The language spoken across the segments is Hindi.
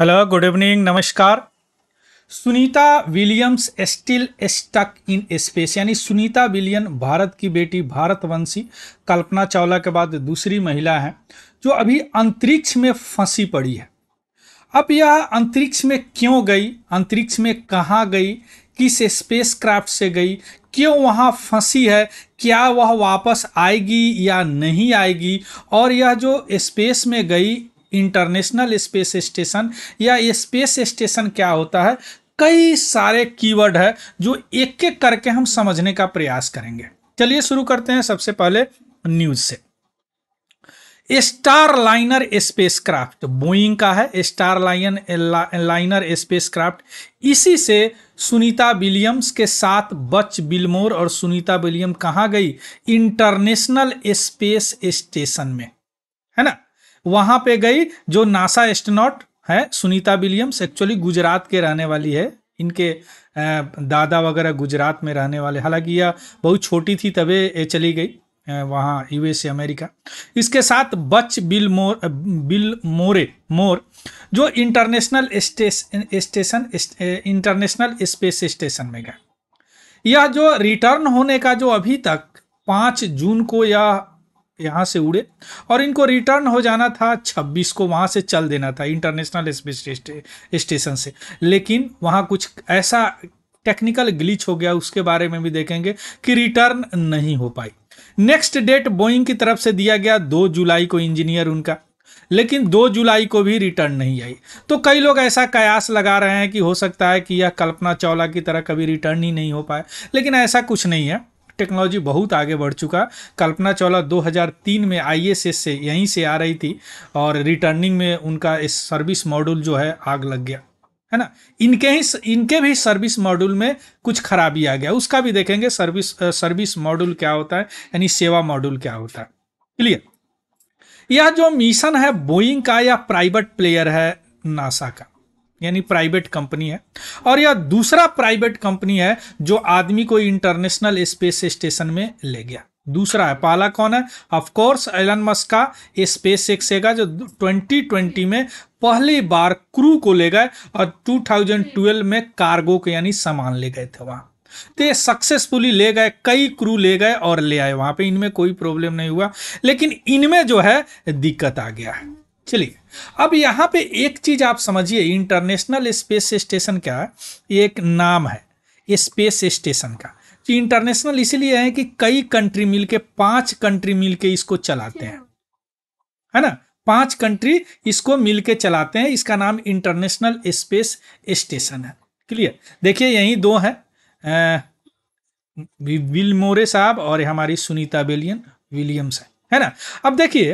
हेलो गुड इवनिंग नमस्कार Sunita Williams still stuck in space यानी सुनीता विलियन भारत की बेटी भारतवंशी कल्पना चावला के बाद दूसरी महिला है जो अभी अंतरिक्ष में फंसी पड़ी है अब यह अंतरिक्ष में क्यों गई अंतरिक्ष में कहाँ गई किस स्पेस क्राफ्ट से गई क्यों वहाँ फंसी है क्या वह वापस आएगी या नहीं आएगी और यह जो स्पेस में गई इंटरनेशनल स्पेस स्टेशन या स्पेस स्टेशन क्या होता है कई सारे कीवर्ड है जो एक एक करके हम समझने का प्रयास करेंगे चलिए शुरू करते हैं सबसे पहले न्यूज से स्टार लाइनर क्राफ्ट बोइंग का है star line liner space craft इसी से सुनीता विलियम्स के साथ बच बिलमोर और सुनीता विलियम कहाँ गई इंटरनेशनल स्पेस स्टेशन में वहां पे गई जो नासा एस्ट्रोनॉट है सुनीता विलियम्स एक्चुअली गुजरात के रहने वाली है इनके दादा वगैरह गुजरात में रहने वाले हालांकि यह बहुत छोटी थी तबे चली गई वहाँ यूएस अमेरिका इसके साथ बच बिल मोर बिल मोरे मोर जो international station international space station में गए यह जो रिटर्न होने का जो अभी तक पाँच जून को यह यहाँ से उड़े और इनको रिटर्न हो जाना था 26 को वहाँ से चल देना था इंटरनेशनल स्पेस स्टेशन से लेकिन वहाँ कुछ ऐसा टेक्निकल ग्लिच हो गया उसके बारे में भी देखेंगे कि रिटर्न नहीं हो पाई नेक्स्ट डेट बोइंग की तरफ से दिया गया दो जुलाई को इंजीनियर उनका लेकिन दो जुलाई को भी रिटर्न नहीं आई तो कई लोग ऐसा कयास लगा रहे हैं कि हो सकता है कि यह कल्पना चावला की तरह कभी रिटर्न ही नहीं हो पाए लेकिन ऐसा कुछ नहीं है टेक्नोलॉजी बहुत आगे बढ़ चुका कल्पना चावला 2003 में एस से यहीं से आ रही थी और रिटर्निंग में उनका इस सर्विस मॉड्यूल जो है आग लग गया है ना इनके ही इनके भी सर्विस मॉड्यूल में कुछ खराबी आ गया उसका भी देखेंगे सर्विस सर्विस मॉड्यूल क्या होता है यानी सेवा मॉड्यूल क्या होता है क्लियर यह जो मिशन है बोइंग का या प्राइवेट प्लेयर है नासा का यानी प्राइवेट कंपनी है और यह दूसरा प्राइवेट कंपनी है जो आदमी को इंटरनेशनल स्पेस स्टेशन में ले गया दूसरा है पाला कौन है ऑफकोर्स एलन मस्क का स्पेस एक्स है जो 2020 में पहली बार क्रू को ले गए और 2012 में कार्गो के यानी सामान ले गए थे वहां तो ये सक्सेसफुली ले गए कई क्रू ले गए और ले आए वहां पे इनमें कोई प्रॉब्लम नहीं हुआ लेकिन इनमें जो है दिक्कत आ गया है चलिए अब यहाँ पे एक चीज आप समझिए इंटरनेशनल स्पेस स्टेशन का एक नाम है स्पेस स्टेशन का इंटरनेशनल इसीलिए है कि कई कंट्री मिलके पांच कंट्री मिलके इसको चलाते हैं है ना पांच कंट्री इसको मिलके चलाते हैं इसका नाम इंटरनेशनल स्पेस स्टेशन है क्लियर देखिए यही दो हैं विल मोरे साहब और हमारी सुनीता बेलियन विलियम्स है है ना अब देखिए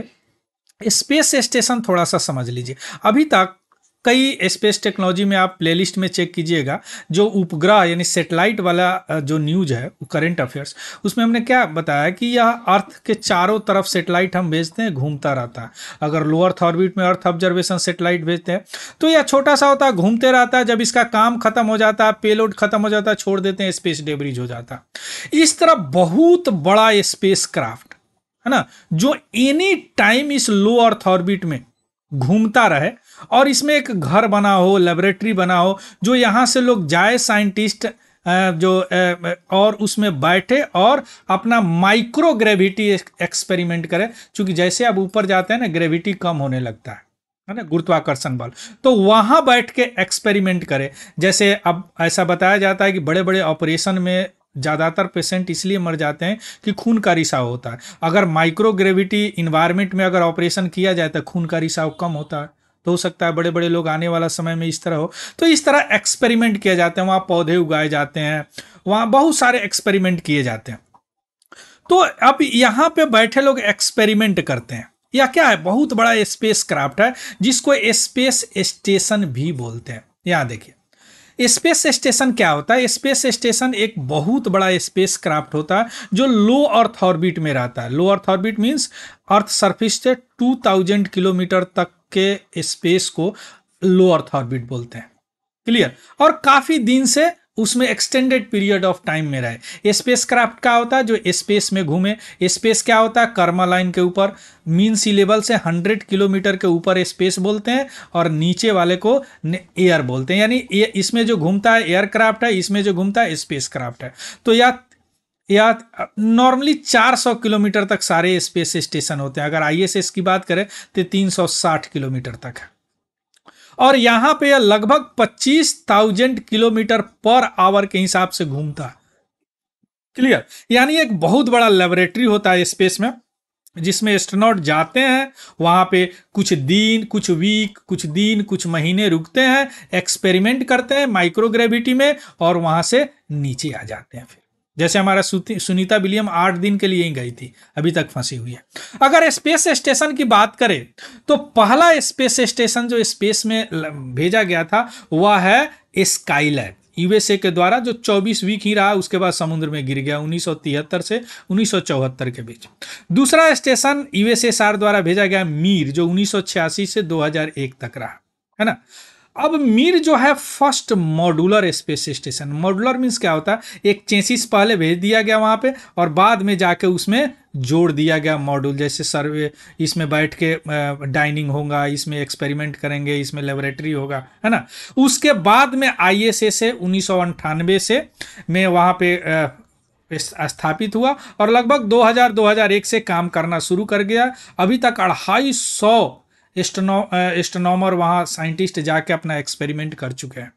स्पेस स्टेशन थोड़ा सा समझ लीजिए अभी तक कई स्पेस टेक्नोलॉजी में आप प्लेलिस्ट में चेक कीजिएगा जो उपग्रह यानी सेटेलाइट वाला जो न्यूज है करंट अफेयर्स उसमें हमने क्या बताया कि यह अर्थ के चारों तरफ सेटेलाइट हम भेजते हैं घूमता रहता है अगर लो अर्थ ऑर्बिट में अर्थ ऑब्जर्वेशन सेटेलाइट भेजते हैं तो यह छोटा सा होता है घूमते रहता है जब इसका काम खत्म हो जाता है पेलोड खत्म हो जाता है छोड़ देते हैं स्पेस डेबरीज हो जाता है इस तरह बहुत बड़ा स्पेस क्राफ्ट है ना जो एनी टाइम इस लो अर्थ ऑर्बिट में घूमता रहे और इसमें एक घर बना हो लेबोरेटरी बना हो जो यहाँ से लोग जाए साइंटिस्ट जो और उसमें बैठे और अपना माइक्रो ग्रेविटी एक्सपेरिमेंट करें क्योंकि जैसे आप ऊपर जाते हैं ना ग्रेविटी कम होने लगता है है ना गुरुत्वाकर्षण बल तो वहाँ बैठ के एक्सपेरिमेंट करें जैसे अब ऐसा बताया जाता है कि बड़े बड़े ऑपरेशन में ज़्यादातर पेशेंट इसलिए मर जाते हैं कि खून का रिसाव होता है अगर माइक्रोग्रेविटी इन्वायरमेंट में अगर ऑपरेशन किया जाए तो खून का रिसाव कम होता है तो हो सकता है बड़े बड़े लोग आने वाला समय में इस तरह हो तो इस तरह एक्सपेरिमेंट किया जाते हैं वहाँ पौधे उगाए जाते हैं वहाँ बहुत सारे एक्सपेरिमेंट किए जाते हैं तो अब यहाँ पे बैठे लोग एक्सपेरिमेंट करते हैं या क्या है बहुत बड़ा स्पेस क्राफ्ट है जिसको स्पेस स्टेशन भी बोलते हैं यहाँ देखिए स्पेस स्टेशन क्या होता है स्पेस स्टेशन एक बहुत बड़ा स्पेस क्राफ्ट होता है जो लो अर्थ ऑर्बिट में रहता है low earth orbit means earth surface से 2000 किलोमीटर तक के स्पेस को लो अर्थ ऑर्बिट बोलते हैं क्लियर और काफ़ी दिन से उसमें एक्सटेंडेड पीरियड ऑफ टाइम में रहे स्पेस क्राफ्ट क्या होता है जो स्पेस में घूमे स्पेस क्या होता है कर्मा लाइन के ऊपर मीन सी लेवल से हंड्रेड किलोमीटर के ऊपर स्पेस बोलते हैं और नीचे वाले को एयर बोलते हैं यानी इसमें जो घूमता है एयरक्राफ्ट है इसमें जो घूमता है स्पेस क्राफ्ट है तो या या नॉर्मली 400 किलोमीटर तक सारे स्पेस स्टेशन होते हैं अगर आईएसएस की बात करें तो 360 किलोमीटर तक है और यहाँ पे यह लगभग पच्चीस थाउजेंड किलोमीटर पर आवर के हिसाब से घूमता है क्लियर यानी एक बहुत बड़ा लेबोरेटरी होता है स्पेस में जिसमें एस्ट्रोनॉट जाते हैं वहाँ पे कुछ दिन कुछ वीक कुछ दिन कुछ महीने रुकते हैं एक्सपेरिमेंट करते हैं माइक्रोग्रेविटी में और वहाँ से नीचे आ जाते हैं फिर जैसे हमारा सुनीता विलियम आठ दिन के लिए ही गई थी अभी तक फंसी हुई है अगर स्पेस स्टेशन की बात करें तो पहला स्पेस स्टेशन जो स्पेस में भेजा गया था वह है स्काईलैब यूएसए के द्वारा जो 24 वीक ही रहा उसके बाद समुद्र में गिर गया 1973 से 1974 के बीच दूसरा स्टेशन यूएसएसआर द्वारा भेजा गया मीर जो उन्नीस से दो तक रहा है ना अब मीर जो है first modular space station modular means क्या होता है एक चेसिस पहले भेज दिया गया वहाँ पे और बाद में जाके उसमें जोड़ दिया गया मॉड्यूल जैसे सर्वे इसमें बैठ के डाइनिंग होगा इसमें एक्सपेरिमेंट करेंगे इसमें लेबोरेटरी होगा है ना उसके बाद में आई से उन्नीस से में वहाँ पे स्थापित हुआ और लगभग 2000-2001 से काम करना शुरू कर गया अभी तक अढ़ाई सौ एस्ट्रोनो एस्ट्रोनॉमर वहाँ साइंटिस्ट जाके अपना एक्सपेरिमेंट कर चुके हैं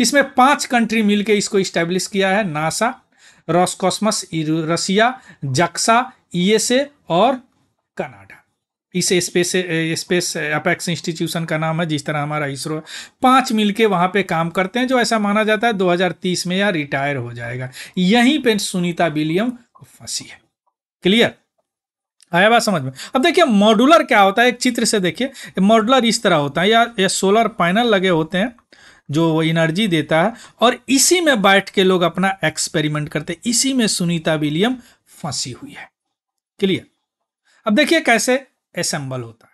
इसमें पांच कंट्री मिलके इसको इस्टेब्लिश किया है नासा रॉसकॉस्मस रसिया जक्सा ई और कनाडा इस स्पेस स्पेस अपेक्स इंस्टीट्यूशन का नाम है जिस तरह हमारा इसरो पांच मिलके वहां पे काम करते हैं जो ऐसा माना जाता है 2030 में या रिटायर हो जाएगा यहीं पे सुनीता विलियम फंसी है क्लियर आया बात समझ में अब देखिए मॉडुलर क्या होता है एक चित्र से देखिए मॉडुलर इस तरह होता है या ये सोलर पैनल लगे होते हैं जो वो एनर्जी देता है और इसी में बैठ के लोग अपना एक्सपेरिमेंट करते हैं इसी में सुनीता विलियम फंसी हुई है क्लियर अब देखिए कैसे असेंबल होता है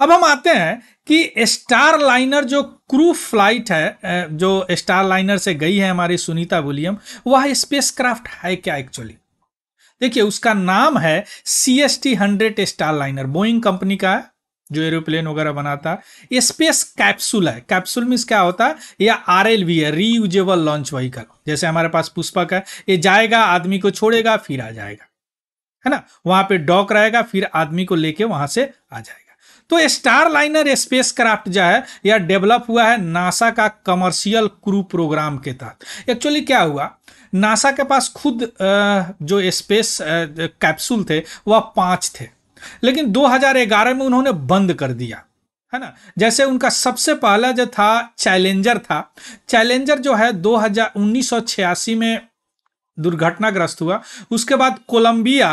अब हम आते हैं कि स्टार लाइनर जो क्रू फ्लाइट है जो स्टार लाइनर से गई है हमारी सुनीता विलियम वह स्पेसक्राफ्ट है क्या एक्चुअली देखिए उसका नाम है C S T hundred star liner Boeing company का है जो एरोप्लेन वगैरह बनाता है स्पेस कैप्सूल है कैप्सूल मीन्स क्या होता है या आर एल वी है रीयूजेबल लॉन्च वहीकल जैसे हमारे पास पुष्पक है ये जाएगा आदमी को छोड़ेगा फिर आ जाएगा है ना वहां पे डॉक रहेगा फिर आदमी को लेके वहां से आ जाएगा तो स्टार लाइनर स्पेस क्राफ्ट जो है यह डेवलप हुआ है नासा का कमर्शियल क्रू प्रोग्राम के तहत एक्चुअली क्या हुआ नासा के पास खुद जो स्पेस कैप्सूल थे वह पांच थे लेकिन 2011 में उन्होंने बंद कर दिया है ना जैसे उनका सबसे पहला जो था चैलेंजर था चैलेंजर जो है दो में दुर्घटनाग्रस्त हुआ उसके बाद कोलंबिया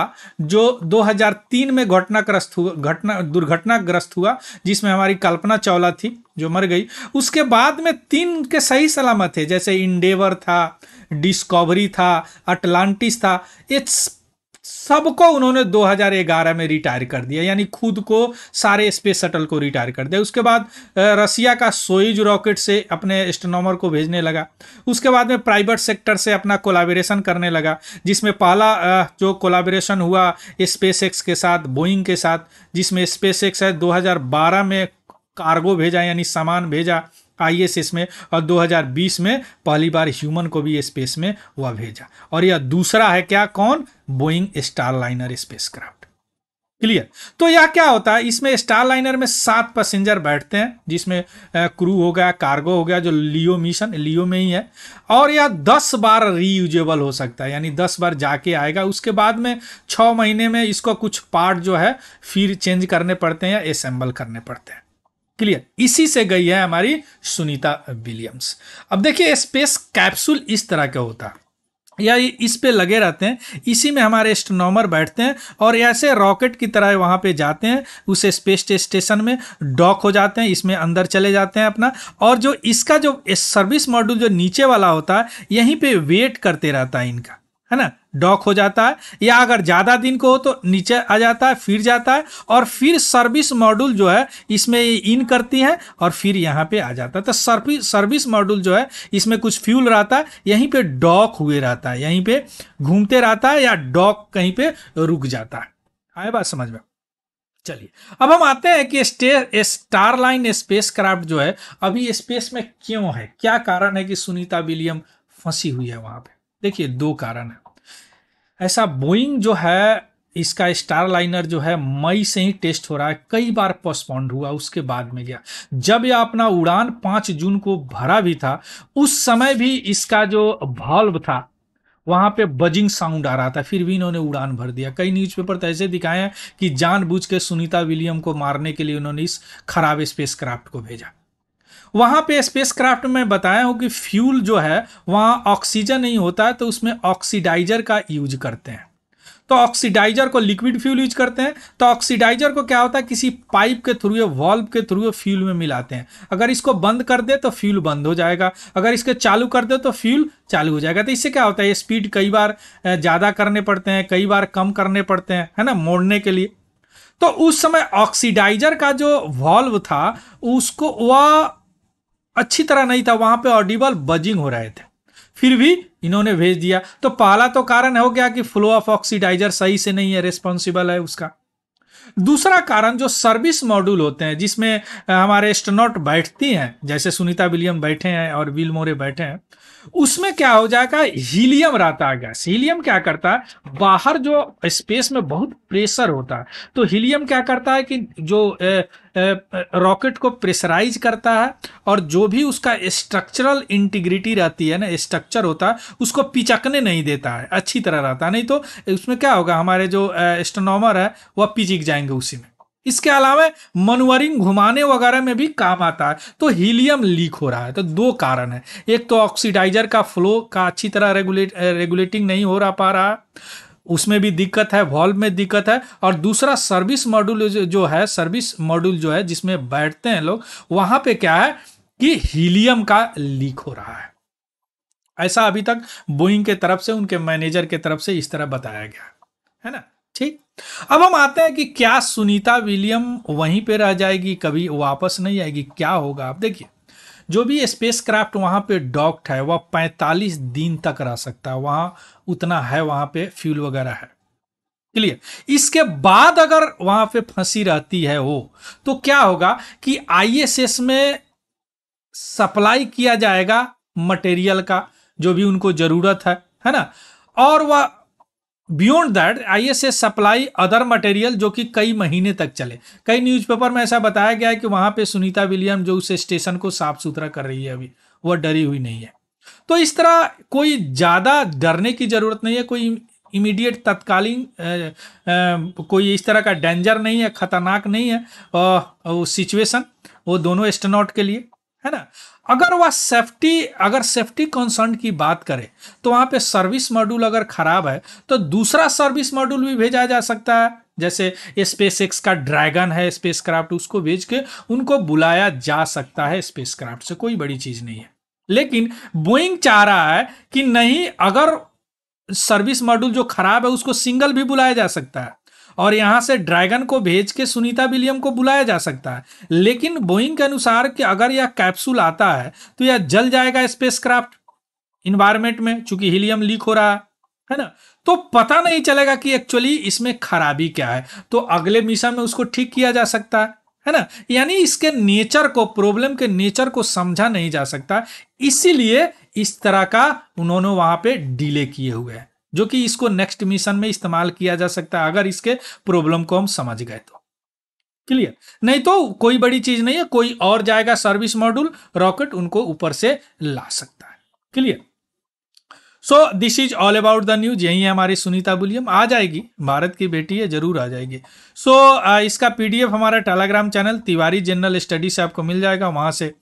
जो 2003 में घटनाग्रस्त हुआ घटना दुर्घटनाग्रस्त हुआ जिसमें हमारी कल्पना चावला थी जो मर गई उसके बाद में तीन के सही सलामत थे जैसे इंडेवर था डिस्कवरी था अटलांटिस था ये सबको उन्होंने 2011 में रिटायर कर दिया यानी खुद को सारे स्पेस शटल को रिटायर कर दिया उसके बाद रसिया का सोइज रॉकेट से अपने एस्ट्रोनॉमर को भेजने लगा उसके बाद में प्राइवेट सेक्टर से अपना कोलाबरेशन करने लगा जिसमें पहला जो कोलाबरेशन हुआ स्पेस के साथ बोइंग के साथ जिसमें स्पेस है दो में कार्गो भेजा यानी सामान भेजा एस में और 2020 में पहली बार ह्यूमन को भी स्पेस में वह भेजा और यह दूसरा है क्या कौन Boeing star liner space craft clear तो यह क्या होता है इसमें स्टार लाइनर में सात पैसेंजर बैठते हैं जिसमें क्रू हो गया कार्गो हो गया जो लियो मिशन लियो में ही है और यह दस बार रीयूजेबल हो सकता है यानी दस बार जाके आएगा उसके बाद में छः महीने में इसको कुछ पार्ट जो है फिर चेंज करने पड़ते हैं या असेंबल करने पड़ते हैं क्लियर इसी से गई है हमारी सुनीता विलियम्स अब देखिए स्पेस कैप्सूल इस तरह का होता है या इस पे लगे रहते हैं इसी में हमारे एस्ट्रोनॉमर बैठते हैं और ऐसे रॉकेट की तरह वहाँ पे जाते हैं उस स्पेस स्टेशन में डॉक हो जाते हैं इसमें अंदर चले जाते हैं अपना और जो इसका जो सर्विस मॉड्यूल जो नीचे वाला होता है यहीं पे वेट करते रहता है इनका है ना डॉक हो जाता है या अगर ज़्यादा दिन को हो तो नीचे आ जाता है फिर जाता है और फिर सर्विस मॉड्यूल जो है इसमें इन करती है और फिर यहाँ पे आ जाता है तो सर्विस सर्विस मॉड्यूल जो है इसमें कुछ फ्यूल रहता है यहीं पे डॉक हुए रहता है यहीं पे घूमते रहता है या डॉक कहीं पे रुक जाता है आए बात समझ में चलिए अब हम आते हैं कि stay star line space craft जो है अभी स्पेस में क्यों है क्या कारण है कि सुनीता विलियम फंसी हुई है वहां पर देखिए दो कारण है ऐसा बोइंग जो है इसका स्टार लाइनर जो है मई से ही टेस्ट हो रहा है कई बार पोस्टपोन्ड हुआ उसके बाद में गया जब यह अपना उड़ान पाँच जून को भरा भी था उस समय भी इसका जो वॉल्व था वहां पे बजिंग साउंड आ रहा था फिर भी इन्होंने उड़ान भर दिया कई न्यूज़पेपर तो ऐसे दिखाए हैं कि जानबूझ के सुनीता विलियम को मारने के लिए उन्होंने इस खराब क्राफ्ट को भेजा वहाँ पे स्पेसक्राफ्ट में बताया हूँ कि फ्यूल जो है वहाँ ऑक्सीजन नहीं होता है तो उसमें ऑक्सीडाइजर का यूज करते हैं तो ऑक्सीडाइजर को लिक्विड फ्यूल यूज करते हैं तो ऑक्सीडाइजर को क्या होता है किसी पाइप के थ्रू या वॉल्व के थ्रू फ्यूल में मिलाते हैं अगर इसको बंद कर दे तो फ्यूल बंद हो जाएगा अगर इसके चालू कर दे तो फ्यूल चालू हो जाएगा तो इससे क्या होता है ये स्पीड कई बार ज़्यादा करने पड़ते हैं कई बार कम करने पड़ते हैं है ना मोड़ने के लिए तो उस समय ऑक्सीडाइजर का जो वॉल्व था उसको वह अच्छी तरह नहीं था वहां पे ऑडिबल बजिंग हो रहे थे फिर भी इन्होंने भेज दिया तो पहला तो कारण हो गया कि फ्लो ऑफ ऑक्सीडाइजर सही से नहीं है रिस्पॉन्सिबल है उसका दूसरा कारण जो सर्विस मॉड्यूल होते हैं जिसमें हमारे एस्ट्रोनॉट बैठती हैं जैसे सुनीता विलियम बैठे हैं और विल मोरे बैठे हैं उसमें क्या हो जाएगा हीलियम रहता है गैस हीलियम क्या करता है बाहर जो स्पेस में बहुत प्रेशर होता है तो हीलियम क्या करता है कि जो रॉकेट को प्रेशराइज करता है और जो भी उसका स्ट्रक्चरल इंटीग्रिटी रहती है ना स्ट्रक्चर होता है उसको पिचकने नहीं देता है अच्छी तरह रहता है नहीं तो उसमें क्या होगा हमारे जो एस्ट्रोनॉमर है वह पिचिक जाएंगे उसी में इसके अलावा मनवरिंग घुमाने वगैरह में भी काम आता है तो हीलियम लीक हो रहा है तो दो कारण है एक तो ऑक्सीडाइजर का फ्लो का अच्छी तरह रेगुलेट रेगुलेटिंग नहीं हो रहा पा रहा है उसमें भी दिक्कत है वॉल्व में दिक्कत है और दूसरा सर्विस मॉड्यूल जो है सर्विस मॉड्यूल जो है जिसमें बैठते हैं लोग वहां पे क्या है कि हीलियम का लीक हो रहा है ऐसा अभी तक बोइंग के तरफ से उनके मैनेजर के तरफ से इस तरह बताया गया है ना ठीक अब हम आते हैं कि क्या सुनीता विलियम वहीं पे रह जाएगी कभी वापस नहीं आएगी क्या होगा आप देखिए जो भी स्पेसक्राफ्ट वहां पे डॉक्ट है वह 45 दिन तक रह सकता है वहां उतना है वहां पे फ्यूल वगैरह है क्लियर इसके बाद अगर वहां पे फंसी रहती है वो तो क्या होगा कि आईएसएस में सप्लाई किया जाएगा मटेरियल का जो भी उनको जरूरत है है ना और वह beyond that as supply other material जो कि कई महीने तक चले कई न्यूज़पेपर में ऐसा बताया गया है कि वहां पे सुनीता विलियम जो उस स्टेशन को साफ सुथरा कर रही है अभी वह डरी हुई नहीं है तो इस तरह कोई ज़्यादा डरने की ज़रूरत नहीं है कोई इमीडिएट तत्कालीन कोई इस तरह का डेंजर नहीं है खतरनाक नहीं है वो सिचुएशन वो दोनों एस्ट्रोनॉट के लिए है ना अगर वह सेफ्टी अगर सेफ्टी कंसर्न की बात करें तो वहाँ पे सर्विस मॉड्यूल अगर ख़राब है तो दूसरा सर्विस मॉड्यूल भी भेजा जा सकता है जैसे स्पेस एक्स का ड्रैगन है स्पेस क्राफ्ट उसको भेज के उनको बुलाया जा सकता है स्पेस क्राफ्ट से कोई बड़ी चीज़ नहीं है लेकिन बोइंग चाह रहा है कि नहीं अगर सर्विस मॉड्यूल जो खराब है उसको सिंगल भी बुलाया जा सकता है और यहाँ से ड्रैगन को भेज के सुनीता विलियम को बुलाया जा सकता है लेकिन बोइंग के अनुसार कि अगर यह कैप्सूल आता है तो यह जल जाएगा स्पेसक्राफ्ट इन्वायरमेंट में चूंकि हीलियम लीक हो रहा है है ना तो पता नहीं चलेगा कि एक्चुअली इसमें खराबी क्या है तो अगले मिशन में उसको ठीक किया जा सकता है है ना यानी इसके नेचर को प्रॉब्लम के नेचर को समझा नहीं जा सकता इसीलिए इस तरह का उन्होंने वहां पे डिले किए हुए हैं जो कि इसको नेक्स्ट मिशन में इस्तेमाल किया जा सकता है अगर इसके प्रॉब्लम को हम समझ गए तो क्लियर नहीं तो कोई बड़ी चीज नहीं है कोई और जाएगा सर्विस मॉड्यूल रॉकेट उनको ऊपर से ला सकता है clear so this is all about the news यही है हमारी सुनीता बुलियम आ जाएगी भारत की बेटी है जरूर आ जाएगी सो so, इसका पीडीएफ हमारा Telegram channel Tiwari general study से आपको मिल जाएगा वहां से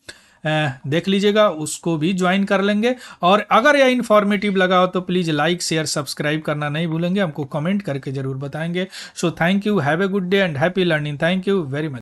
देख लीजिएगा उसको भी ज्वाइन कर लेंगे और अगर यह इन्फॉर्मेटिव लगा हो तो प्लीज़ लाइक शेयर सब्सक्राइब करना नहीं भूलेंगे हमको कमेंट करके ज़रूर बताएंगे so thank you have a good day and happy learning thank you very much